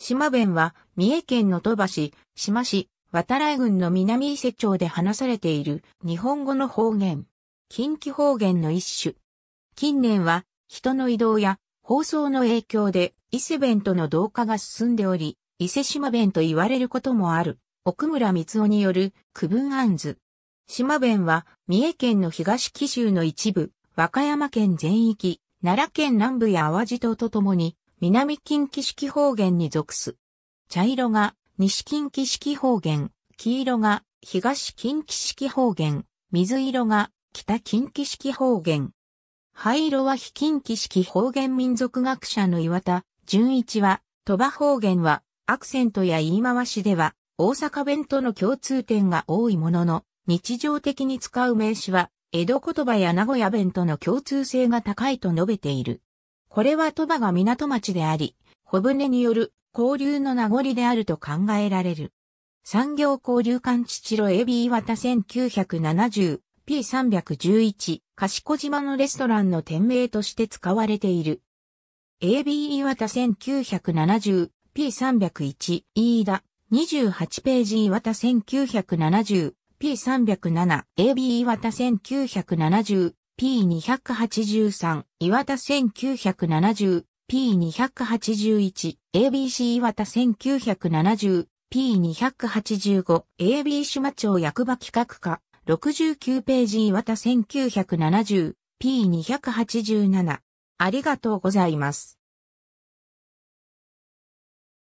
島弁は、三重県の鳥羽市、志摩市、渡来郡の南伊勢町で話されている日本語の方言。近畿方言の一種。近年は、人の移動や放送の影響で伊勢弁との同化が進んでおり、伊勢島弁と言われることもある。奥村光夫による区分案図。島弁は、三重県の東紀州の一部、和歌山県全域、奈良県南部や淡路島とともに、南近畿式方言に属す。茶色が西近畿式方言、黄色が東近畿式方言、水色が北近畿式方言。灰色は非近畿式方言民族学者の岩田、純一は、鳥羽方言は、アクセントや言い回しでは、大阪弁との共通点が多いものの、日常的に使う名詞は、江戸言葉や名古屋弁との共通性が高いと述べている。これは鳥羽が港町であり、小舟による交流の名残であると考えられる。産業交流館父路エビ岩田 1970P311 賢島のレストランの店名として使われている。AB 岩田 1970P301 飯田28ページ岩田 1970P307 AB 岩田1970 P283、岩田1970、P281、ABC 岩田1970、P285、AB 島町役場企画課、69ページ岩田1970、P287。ありがとうございます。